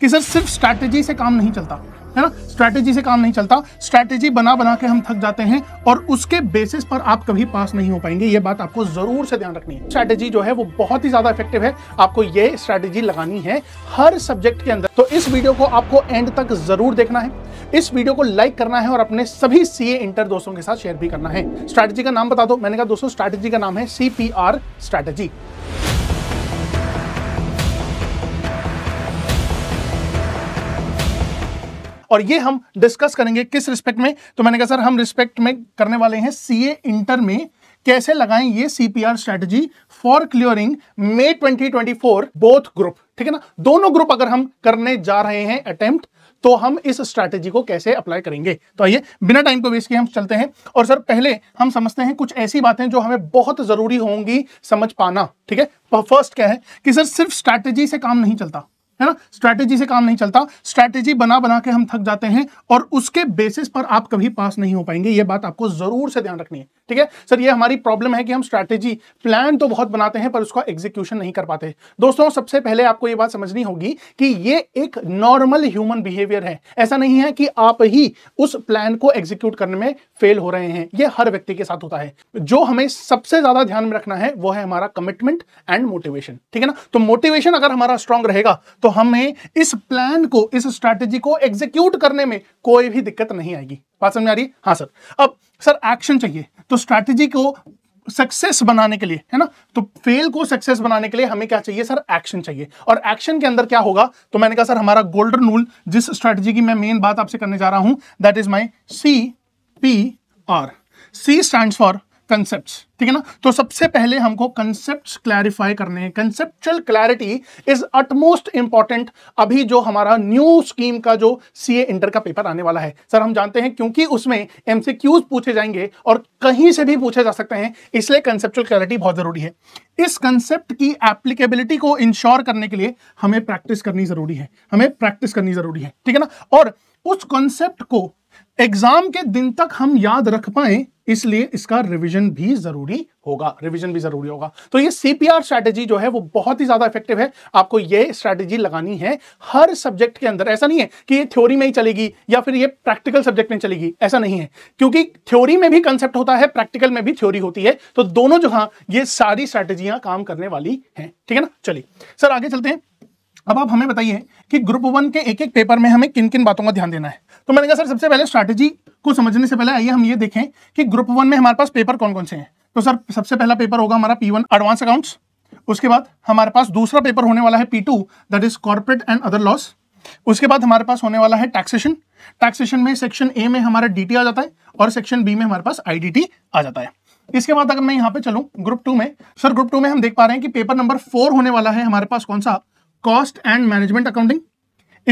कि सर सिर्फ स्ट्रैटेजी से काम नहीं चलता है ना स्ट्रैटेजी से काम नहीं चलता स्ट्रैटेजी बना बना के हम थक जाते हैं और उसके बेसिस पर आप कभी पास नहीं हो पाएंगे ये बात आपको ज़रूर से ध्यान रखनी है स्ट्रैटेजी जो है वो बहुत ही ज़्यादा इफेक्टिव है आपको ये स्ट्रैटेजी लगानी है हर सब्जेक्ट के अंदर तो इस वीडियो को आपको एंड तक ज़रूर देखना है इस वीडियो को लाइक करना है और अपने सभी सी इंटर दोस्तों के साथ शेयर भी करना है स्ट्रैटेजी का नाम बता दो मैंने कहा दोस्तों स्ट्रैटेजी का नाम है सी स्ट्रैटेजी और ये हम डिस्कस करेंगे किस रिस्पेक्ट में तो मैंने कहा सर हम रिस्पेक्ट में करने वाले हैं सी इंटर में कैसे लगाएं ये CPR strategy for clearing May 2024 both group ठीक है ना दोनों ग्रुप अगर हम करने जा रहे हैं अटेम्प्ट तो हम इस स्ट्रेटजी को कैसे अप्लाई करेंगे तो आइए बिना टाइम को वेस्ट किए हम चलते हैं और सर पहले हम समझते हैं कुछ ऐसी बातें जो हमें बहुत जरूरी होंगी समझ पाना ठीक है फर्स्ट क्या है कि सर सिर्फ स्ट्रैटेजी से काम नहीं चलता है ना स्ट्रैटेजी से काम नहीं चलता स्ट्रैटेजी बना बना के हम थक जाते हैं और उसके बेसिस पर आप कभी पास नहीं हो पाएंगे ये बात आपको जरूर से ध्यान रखनी है ठीक है सर ये हमारी प्रॉब्लम है कि हम स्ट्रैटेजी प्लान तो बहुत बनाते हैं पर उसका एग्जीक्यूशन नहीं कर पाते दोस्तों सबसे पहले आपको ये बात समझनी होगी कि ये एक नॉर्मल ह्यूमन बिहेवियर है ऐसा नहीं है कि आप ही उस प्लान को एग्जीक्यूट करने में फेल हो रहे हैं ये हर व्यक्ति के साथ होता है जो हमें सबसे ज्यादा ध्यान में रखना है वो है हमारा कमिटमेंट एंड मोटिवेशन ठीक है ना तो मोटिवेशन अगर हमारा स्ट्रांग रहेगा तो हमें इस प्लान को इस स्ट्रैटेजी को एग्जीक्यूट करने में कोई भी दिक्कत नहीं आएगी बात समझ आ रही है हाँ सर अब सर एक्शन चाहिए तो स्ट्रैटेजी को सक्सेस बनाने के लिए है ना तो फेल को सक्सेस बनाने के लिए हमें क्या चाहिए सर एक्शन चाहिए और एक्शन के अंदर क्या होगा तो मैंने कहा सर हमारा गोल्डन रूल जिस स्ट्रैटेजी की मैं मेन बात आपसे करने जा रहा हूं that is my C P R C stand for concept ठीक है ना तो सबसे पहले हमको कंसेप्ट क्लैरिफाई करने हैं conceptual clarity is utmost important अभी जो हमारा न्यू स्कीम का जो सी इंटर का पेपर आने वाला है सर हम जानते हैं क्योंकि उसमें एमसीक्यूज पूछे जाएंगे और कहीं से भी पूछे जा सकते हैं इसलिए कंसेप्चुअल क्लैरिटी बहुत जरूरी है इस कंसेप्ट की एप्लीकेबिलिटी को इंश्योर करने के लिए हमें प्रैक्टिस करनी जरूरी है हमें प्रैक्टिस करनी जरूरी है ठीक है ना और उस कॉन्सेप्ट को एग्जाम के दिन तक हम याद रख पाए इसलिए इसका रिवीजन भी जरूरी होगा रिवीजन भी जरूरी होगा तो ये सीपीआर स्ट्रैटेजी जो है वो बहुत ही ज्यादा इफेक्टिव है आपको ये स्ट्रैटेजी लगानी है हर सब्जेक्ट के अंदर ऐसा नहीं है कि ये थ्योरी में ही चलेगी या फिर ये प्रैक्टिकल सब्जेक्ट में चलेगी ऐसा नहीं है क्योंकि थ्योरी में भी कंसेप्ट होता है प्रैक्टिकल में भी थ्योरी होती है तो दोनों जगह ये सारी स्ट्रैटेजियां काम करने वाली हैं ठीक है ना चलिए सर आगे चलते हैं अब आप हमें बताइए कि ग्रुप वन के एक एक पेपर में हमें किन किन बातों का ध्यान देना है तो मैंने कहा सर सबसे पहले स्ट्रैटेजी को समझने से पहले आइए हम ये देखें कि ग्रुप वन में हमारे पास पेपर कौन कौन से हैं तो सर सबसे पहला पेपर होगा हमारा पी एडवांस अकाउंट्स उसके बाद हमारे पास दूसरा पेपर होने वाला है P two that is corporate and other laws उसके बाद हमारे पास होने वाला है टैक्सेशन टैक्सेशन में सेक्शन ए में हमारा डीटी आ जाता है और सेक्शन बी में हमारे पास आई आ जाता है इसके बाद अगर मैं यहाँ पे चलूँ ग्रुप टू में सर ग्रुप टू में हम देख पा रहे हैं कि पेपर नंबर फोर होने वाला है हमारे पास कौन सा कॉस्ट एंड मैनेजमेंट अकाउंटिंग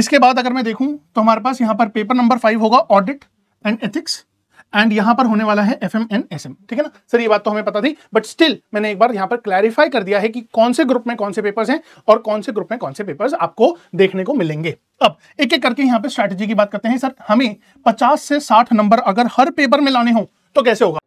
इसके बाद अगर मैं देखूं तो हमारे पास यहां पर पेपर नंबर फाइव होगा ऑडिट एंड एथिक्स एंड यहां पर होने वाला है F M and S M ठीक है ना सर ये बात तो हमें पता थी बट स्टिल मैंने एक बार यहां पर क्लैरिफाई कर दिया है कि कौन से ग्रुप में कौन से पेपर्स हैं और कौन से ग्रुप में कौन से पेपर्स आपको देखने को मिलेंगे अब एक एक करके यहां पर स्ट्रैटेजी की बात करते हैं सर हमें पचास से साठ नंबर अगर हर पेपर में लाने हो तो कैसे होगा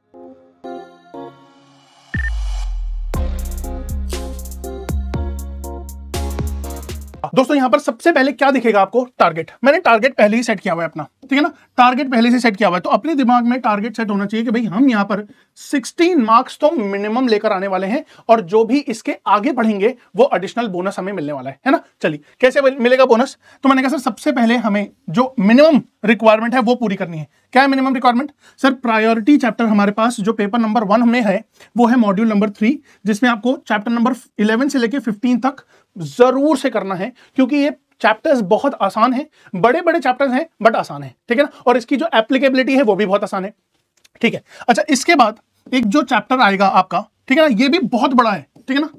दोस्तों यहाँ पर सबसे पहले क्या दिखेगा आपको टारगेट मैंने टारगेट पहले ही सेट किया हुआ है अपना ठीक है ना टारगेट पहले से सेट किया हुआ है तो अपने दिमाग में टारगेट सेट होना चाहिए कि भाई हम यहाँ पर 16 मार्क्स तो मिनिमम लेकर आने वाले हैं और जो भी इसके आगे बढ़ेंगे वो एडिशनल बोनस हमें मिलने वाला है है ना चलिए कैसे मिलेगा बोनस तो मैंने कहा सर सबसे पहले हमें जो मिनिमम रिक्वायरमेंट है वो पूरी करनी है क्या है minimum requirement sir priority chapter हमारे पास जो पेपर नंबर वन में है वो है मॉड्यूल नंबर थ्री जिसमें आपको चैप्टर नंबर इलेवन से लेकर फिफ्टीन तक जरूर से करना है क्योंकि ये चैप्टर्स बहुत आसान है बड़े बड़े चैप्टर्स हैं बट आसान है ठीक है ना और इसकी जो एप्लीकेबिलिटी है वो भी बहुत आसान है ठीक है अच्छा इसके बाद एक जो चैप्टर आएगा आपका ठीक है ना ये भी बहुत बड़ा है ठीक है ना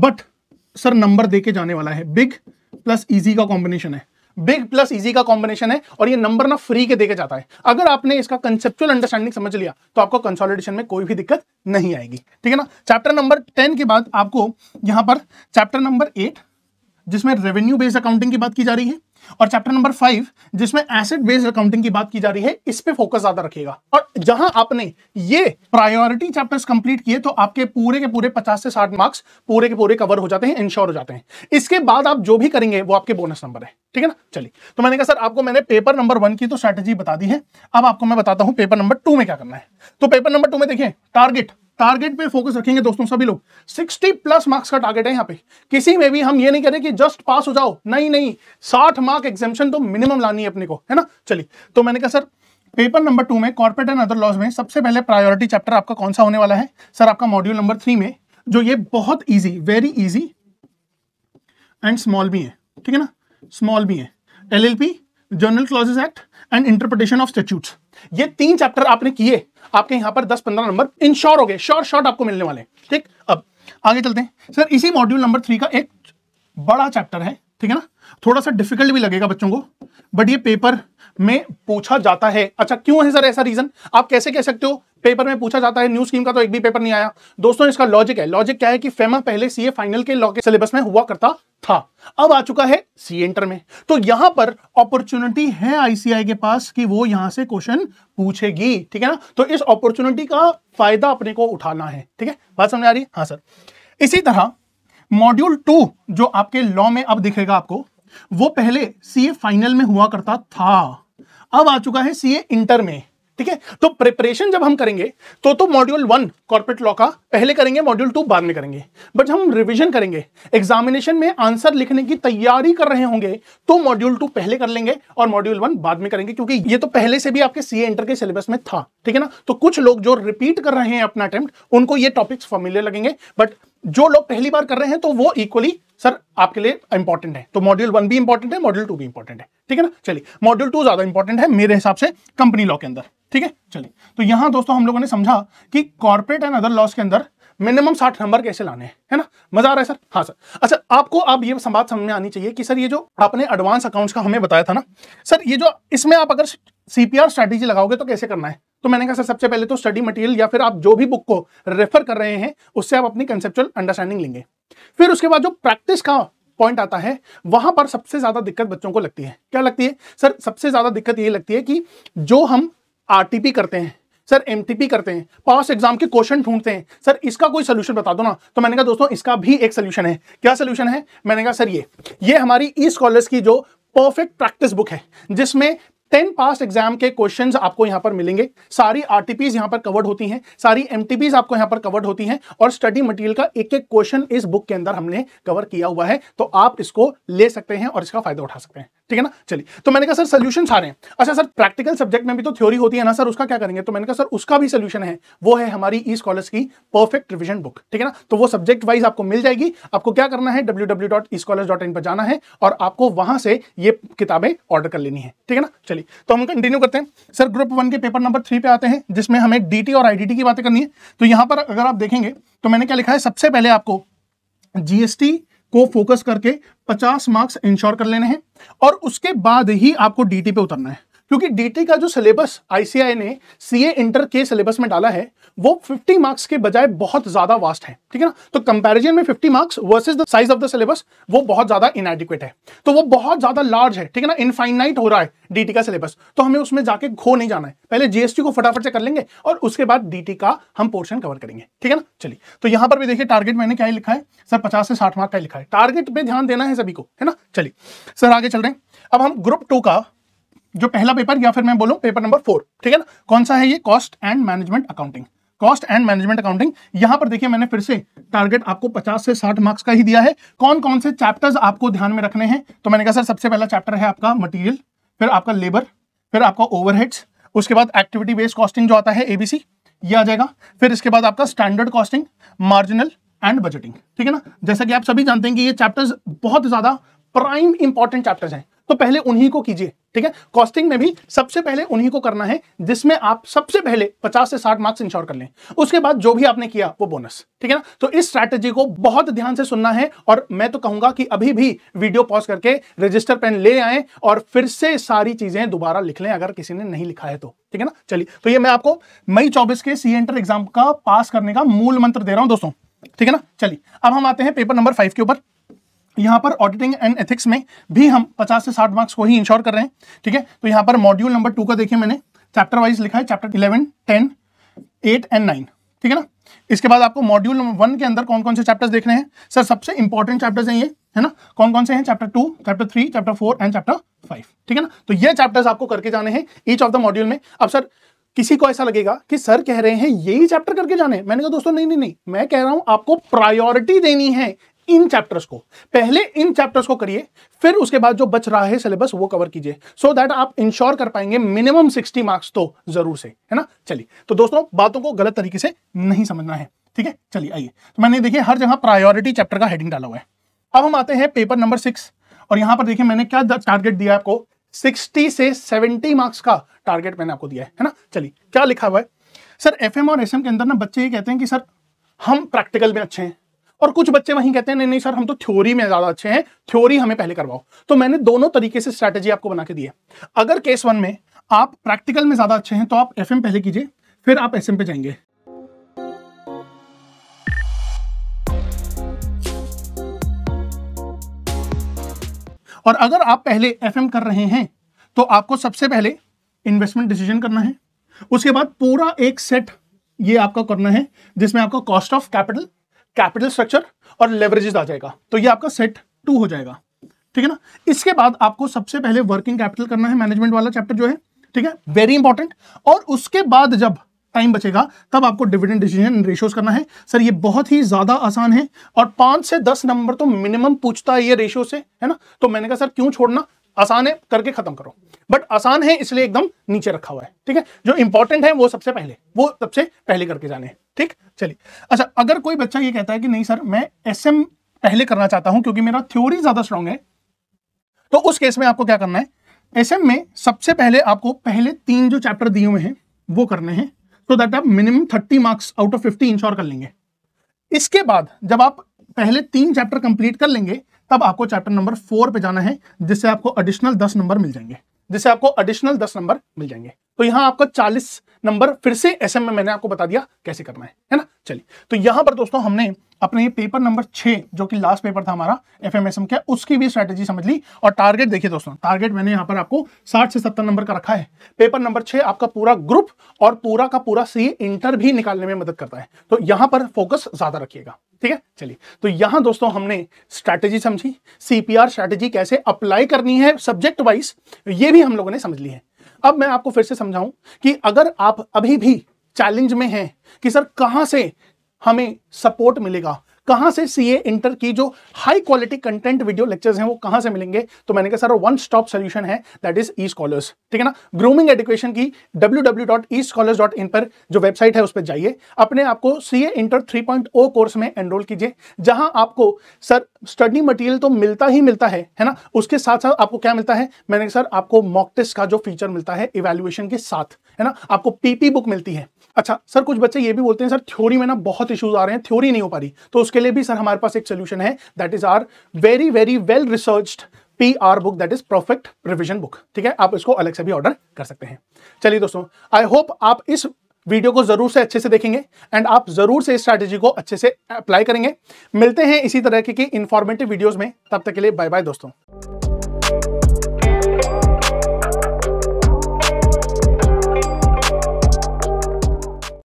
बट सर नंबर देके जाने वाला है बिग प्लस इजी का कॉम्बिनेशन है बिग प्लस इजी का कॉम्बिनेशन है और ये नंबर ना फ्री के देके जाता है अगर आपने इसका कंसेप्चुअल अंडरस्टैंडिंग समझ लिया तो आपको कंसोलिडेशन में कोई भी दिक्कत नहीं आएगी ठीक है ना चैप्टर नंबर टेन के बाद आपको यहां पर चैप्टर नंबर एट जिसमें रेवेन्यू बेस्ड अकाउंटिंग की बात की जा रही है और चैप्टर नंबर फाइव जिसमें एसेट बेस्ड अकाउंटिंग की बात की जा रही है इस पे फोकस ज्यादा रखेगा और जहां आपने ये प्रायोरिटी चैप्टर्स कंप्लीट किए तो आपके पूरे के पूरे पचास से साठ मार्क्स पूरे के पूरे कवर हो जाते हैं इंश्योर हो जाते हैं इसके बाद आप जो भी करेंगे वो आपके बोनस नंबर है ठीक है ना चलिए तो मैंने कहा सर आपको मैंने पेपर नंबर वन की तो स्ट्रेटेजी बता दी है अब आपको मैं बताता हूं पेपर नंबर टू में क्या करना है तो पेपर नंबर टू में देखिए टारगेट टारगेट पे फोकस रखेंगे दोस्तों सभी लोग 60 प्लस मार्क्स का टारगेट है यहाँ पे किसी में भी हम ये नहीं कह रहे कि जस्ट पास हो जाओ नहीं नहीं 60 मार्क एग्जामेशन तो मिनिमम लानी है अपने को है ना चलिए तो मैंने कहा सर पेपर नंबर टू में कॉर्पोरेट एंड अदर लॉज में सबसे पहले प्रायोरिटी चैप्टर आपका कौन सा होने वाला है सर आपका मॉड्यूल नंबर थ्री में जो ये बहुत easy very easy and small भी है ठीक है ना स्मॉल भी है L L P general clauses act and interpretation of statute ये तीन चैप्टर आपने किए आपके यहां पर दस पंद्रह नंबर इंश्योर हो गए शॉर्ट शॉर्ट आपको मिलने वाले ठीक अब आगे चलते हैं सर इसी मॉड्यूल नंबर थ्री का एक बड़ा चैप्टर है ठीक है ना थोड़ा सा डिफिकल्ट भी लगेगा बच्चों को बट ये पेपर में पूछा जाता है अच्छा क्यों है सर ऐसा रीजन आप कैसे कह सकते हो पेपर में पूछा जाता है न्यू स्कीम का तो एक भी पेपर नहीं आया दोस्तों इसका लॉजिक है लॉजिक क्या है कि फेमा पहले सीए फाइनल के लॉ के सिलेबस में हुआ करता था अब आ चुका है सी एंटर में तो यहां पर अपॉर्चुनिटी है आईसीआई के पास कि वो यहां से क्वेश्चन पूछेगी ठीक है ना तो इस अपॉर्चुनिटी का फायदा अपने को उठाना है ठीक है बात समझ आ रही है हाँ सर इसी तरह मॉड्यूल टू जो आपके लॉ में अब दिखेगा आपको वो पहले सीए फाइनल में हुआ करता था अब आ चुका है सीए इंटर में ठीक है तो प्रिपरेशन जब हम करेंगे तो तो मॉड्यूल वन कॉर्पोरेट लॉ का पहले करेंगे मॉड्यूल टू बाद में करेंगे बट जब हम रिवीजन करेंगे एग्जामिनेशन में आंसर लिखने की तैयारी कर रहे होंगे तो मॉड्यूल टू पहले कर लेंगे और मॉड्यूल वन बाद में करेंगे क्योंकि ये तो पहले से भी आपके सीए इंटर के सिलेबस में था ठीक है ना तो कुछ लोग जो रिपीट कर रहे हैं अपना अटेम्प्ट उनको ये टॉपिक्स फॉर्मुलर लगेंगे बट जो लोग पहली बार कर रहे हैं तो वो इक्वली सर आपके लिए इंपॉर्टेंट है तो मॉड्यूल वन भी इंपॉर्टेंट है मॉड्यूल टू भी इंपॉर्टेंट है ठीक है ना चलिए मॉड्यूल टू ज्यादा इंपॉर्टेंट है मेरे हिसाब से कंपनी लॉ के अंदर ठीक है चलिए तो यहां दोस्तों हम लोगों ने समझा कि कॉर्पोरेट एंड अदर लॉस के अंदर मिनिमम साठ नंबर कैसे लाने हैं है ना मजा आ रहा है सर हाँ सर अच्छा आपको आप ये बात समझ में आनी चाहिए कि सर ये जो आपने एडवांस अकाउंट्स का हमें बताया था ना सर ये जो इसमें आप अगर सीपीआर स्ट्रेटेजी लगाओगे तो कैसे करना है तो मैंने कहा सर सबसे पहले तो स्टडी मटेरियल या फिर आप जो भी बुक को रेफर कर रहे हैं उससे आप अपनी कंसेप्चुअल अंडरस्टैंडिंग लेंगे फिर उसके बाद जो प्रैक्टिस का पॉइंट आता है वहां पर सबसे ज्यादा दिक्कत बच्चों को लगती है क्या लगती है सर सबसे ज्यादा दिक्कत ये लगती है कि जो हम आरटीपी करते हैं सर एमटीपी करते हैं पास एग्जाम के क्वेश्चन ढूंढते हैं सर इसका कोई सोल्यूशन बता दो ना तो मैंने कहा दोस्तों इसका भी एक सोल्यूशन है क्या सोल्यूशन है मैंने कहा सर ये ये हमारी ई स्कॉलर्स की जो परफेक्ट प्रैक्टिस बुक है जिसमें टेन पास एग्जाम के क्वेश्चंस आपको यहां पर मिलेंगे सारी आरटीपीज यहाँ पर कवर्ड होती हैं सारी एमटीपीज आपको यहाँ पर कवर्ड होती हैं और स्टडी मटेरियल का एक एक क्वेश्चन इस बुक के अंदर हमने कवर किया हुआ है तो आप इसको ले सकते हैं और इसका फायदा उठा सकते हैं ठीक है ना चलिए तो मैंने कहा सर सोल्यूशन आ रहे हैं अच्छा सर प्रैक्टिकल सब्जेक्ट में भी तो थ्योरी होती है ना सर उसका क्या करेंगे तो मैंने कहा सर उसका भी सोल्यूशन है वो है हमारी ई e स्कॉलर्स की परफेक्ट रिविजन बुक ठीक है ना तो वो सब्जेक्ट वाइज आपको मिल जाएगी आपको क्या करना है www.eschoolers.in पर जाना है और आपको वहां से ये किताबें ऑर्डर कर लेनी है ठीक है ना चलिए तो हम कंटिन्यू करते हैं सर ग्रुप वन के पेपर नंबर थ्री पे आते हैं जिसमें हमें डीटी और आईडीटी की बातें करनी है तो यहाँ पर अगर आप देखेंगे तो मैंने क्या लिखा है सबसे पहले आपको जीएसटी को फोकस करके 50 मार्क्स इंश्योर कर लेने हैं और उसके बाद ही आपको डीटी पे उतरना है क्योंकि डीटी का जो सिलेबस आईसीआई ने सीए इंटर के सिलेबस में डाला है वो 50 मार्क्स के बजाय बहुत ज्यादा वास्ट है ठीक है ना तो कंपैरिजन में 50 marks versus the size of the syllabus वो बहुत ज्यादा इनएडिक्वेट है तो वो बहुत ज्यादा लार्ज है ठीक है ना इनफाइनाइट हो रहा है डीटी का सिलेबस तो हमें उसमें जाके खो नहीं जाना है पहले जीएसटी को फटाफट से कर लेंगे और उसके बाद डीटी का हम पोर्शन कवर करेंगे ठीक है ना चलिए तो यहां पर भी देखिए टारगेट मैंने क्या लिखा है सर पचास से साठ मार्क का लिखा है टारगेट पे ध्यान देना है सभी को है ना चलिए सर आगे चल रहे हैं अब हम ग्रुप टू का जो पहला पेपर या फिर मैं बोलू पेपर नंबर फोर ठीक है ना कौन सा है ये cost and management accounting cost and management accounting यहां पर देखिए मैंने फिर से टारगेट आपको 50 से 60 मार्क्स का ही दिया है कौन कौन से चैप्टर्स आपको ध्यान में रखने हैं तो मैंने कहा सर सबसे पहला चैप्टर है आपका मटेरियल फिर आपका लेबर फिर आपका ओवरहेड्स उसके बाद एक्टिविटी बेस्ड कॉस्टिंग जो आता है एबीसी ये आ जाएगा फिर इसके बाद आपका standard costing marginal and budgeting ठीक है ना जैसा कि आप सभी जानते हैं कि ये चैप्टर्स बहुत ज्यादा प्राइम इंपॉर्टेंट चैप्टर्स हैं तो पहले उन्हीं को कीजिए ठीक है कॉस्टिंग में भी सबसे पहले उन्हीं को करना है जिसमें आप सबसे पहले 50 से 60 मार्क्स इंश्योर कर लें उसके बाद जो भी आपने किया वो बोनस ठीक है ना तो इस स्ट्रैटेजी को बहुत ध्यान से सुनना है और मैं तो कहूंगा कि अभी भी वीडियो पॉज करके रजिस्टर पेन ले आए और फिर से सारी चीजें दोबारा लिख लें अगर किसी ने नहीं लिखा है तो ठीक है ना चलिए तो ये मैं आपको मई चौबीस के सी एंटर एग्जाम का पास करने का मूल मंत्र दे रहा हूं दोस्तों ठीक है ना चलिए अब हम आते हैं पेपर नंबर फाइव के ऊपर यहाँ पर ऑडिटिंग एंड एथिक्स में भी हम 50 से 60 मार्क्स को ही इंश्योर कर रहे हैं ठीक है तो यहाँ पर मॉड्यूल नंबर टू का देखिए मैंने चैप्टर वाइज लिखा है chapter eleven ten eight and nine ठीक है ना इसके बाद आपको मॉड्यूल नंबर वन के अंदर कौन कौन से चैप्टर्स देखने हैं सर सबसे इंपॉर्टेंट चैप्टर्स हैं ये है ना कौन कौन से हैं chapter two chapter three chapter four and chapter five ठीक है ना तो ये चैप्टर्स आपको करके जाने हैं ईच ऑफ द मॉड्यूल में अब सर किसी को ऐसा लगेगा कि सर कह रहे हैं यही चैप्टर करके जाने मैंने कहा दोस्तों नहीं नहीं नहीं मैं कह रहा हूं आपको प्रायोरिटी देनी है इन चैप्टर्स को पहले इन चैप्टर्स को करिए फिर उसके बाद जो बच रहा है सिलेबस वो कवर कीजिए सो so दैट आप इंश्योर कर पाएंगे मिनिमम सिक्सटी मार्क्स तो जरूर से है ना चलिए तो दोस्तों बातों को गलत तरीके से नहीं समझना है ठीक है चलिए आइए तो मैंने देखिए हर जगह प्रायोरिटी चैप्टर का हेडिंग डाला हुआ है अब हम आते हैं पेपर नंबर सिक्स और यहां पर देखिए मैंने क्या टारगेट दिया आपको 60 से 70 मार्क्स का टारगेट मैंने आपको दिया है है ना चलिए क्या लिखा हुआ है सर एफ और एस के अंदर ना बच्चे ये कहते हैं कि सर हम प्रैक्टिकल में अच्छे हैं और कुछ बच्चे वहीं कहते हैं नहीं नहीं सर हम तो थ्योरी में ज्यादा अच्छे हैं थ्योरी हमें पहले करवाओ तो मैंने दोनों तरीके से स्ट्रैटेजी आपको बना के दी है अगर केस वन में आप प्रैक्टिकल में ज्यादा अच्छे हैं तो आप एफ पहले कीजिए फिर आप एस पे जाएंगे और अगर आप पहले एफ कर रहे हैं तो आपको सबसे पहले इन्वेस्टमेंट डिसीजन करना है उसके बाद पूरा एक सेट ये आपका करना है जिसमें आपका cost of capital capital structure और लेवरेजेस आ जाएगा तो ये आपका सेट टू हो जाएगा ठीक है ना इसके बाद आपको सबसे पहले वर्किंग कैपिटल करना है मैनेजमेंट वाला चैप्टर जो है ठीक है वेरी इंपॉर्टेंट और उसके बाद जब टाइम बचेगा तब आपको डिविडेंड डिसीजन रेशियोज करना है सर ये बहुत ही ज्यादा आसान है और पांच से दस नंबर तो मिनिमम पूछता है ये रेशियो से है ना तो मैंने कहा सर क्यों छोड़ना आसान है करके खत्म करो बट आसान है इसलिए एकदम नीचे रखा हुआ है ठीक है जो इंपॉर्टेंट है वो सबसे पहले वो सबसे पहले करके जाने हैं ठीक चलिए अच्छा अगर कोई बच्चा ये कहता है कि नहीं सर मैं एस पहले करना चाहता हूं क्योंकि मेरा थ्योरी ज्यादा स्ट्रांग है तो उस केस में आपको क्या करना है एस में सबसे पहले आपको पहले तीन जो चैप्टर दिए हुए हैं वो करने हैं तो दैट आप minimum thirty marks out of fifty ensure कर लेंगे इसके बाद जब आप पहले तीन चैप्टर कंप्लीट कर लेंगे तब आपको चैप्टर नंबर फोर पे जाना है जिससे आपको एडिशनल दस नंबर मिल जाएंगे जिससे आपको एडिशनल दस नंबर मिल जाएंगे तो यहां आपका चालीस नंबर फिर से एस में मैंने आपको बता दिया कैसे करना है है ना चलिए तो यहां पर दोस्तों हमने अपने पेपर नंबर छह जो कि लास्ट पेपर था हमारा एफ एम का उसकी भी स्ट्रैटेजी समझ ली और टारगेट देखिए दोस्तों टारगेट मैंने यहां पर आपको साठ से सत्तर नंबर का रखा है पेपर नंबर छह आपका पूरा ग्रुप और पूरा का पूरा सी इंटर भी निकालने में मदद करता है तो यहां पर फोकस ज़्यादा रखिएगा ठीक है चलिए तो यहाँ दोस्तों हमने स्ट्रैटेजी समझी सीपीआर स्ट्रैटेजी कैसे अप्लाई करनी है सब्जेक्ट वाइज ये भी हम लोगों ने समझ ली है अब मैं आपको फिर से समझाऊं कि अगर आप अभी भी चैलेंज में हैं कि सर कहां से हमें सपोर्ट मिलेगा कहां से सीए इंटर की जो high quality content video lectures हैं वो कहां से मिलेंगे तो मैंने कहा सर वन स्टॉप सोल्यूशन है दैट इज ई स्कॉलर्स ठीक है ना ग्रूमिंग एडुकेशन की डब्ल्यू पर जो वेबसाइट है उस पर जाइए अपने आपको सीए इंटर थ्री कोर्स में एनरोल कीजिए जहां आपको सर स्टडी मटेरियल तो मिलता ही मिलता है है ना उसके साथ साथ आपको क्या मिलता है मैंने कहा सर आपको मॉक टेस्ट का जो फीचर मिलता है इवेल्युएशन के साथ है ना आपको पीपी बुक मिलती है अच्छा सर कुछ बच्चे ये भी बोलते हैं सर थ्योरी में ना बहुत इश्यूज आ रहे हैं थ्योरी नहीं हो पा रही तो उसके लिए भी सर हमारे पास एक सोल्यूशन है that is our very very well researched P R book that is perfect revision book ठीक है आप इसको अलग से भी ऑर्डर कर सकते हैं चलिए दोस्तों आई होप आप इस वीडियो को जरूर से अच्छे से देखेंगे एंड आप जरूर से इस स्ट्रैटेजी को अच्छे से अप्लाई करेंगे मिलते हैं इसी तरह के इन्फॉर्मेटिव वीडियोस में तब तक के लिए बाय बाय दोस्तों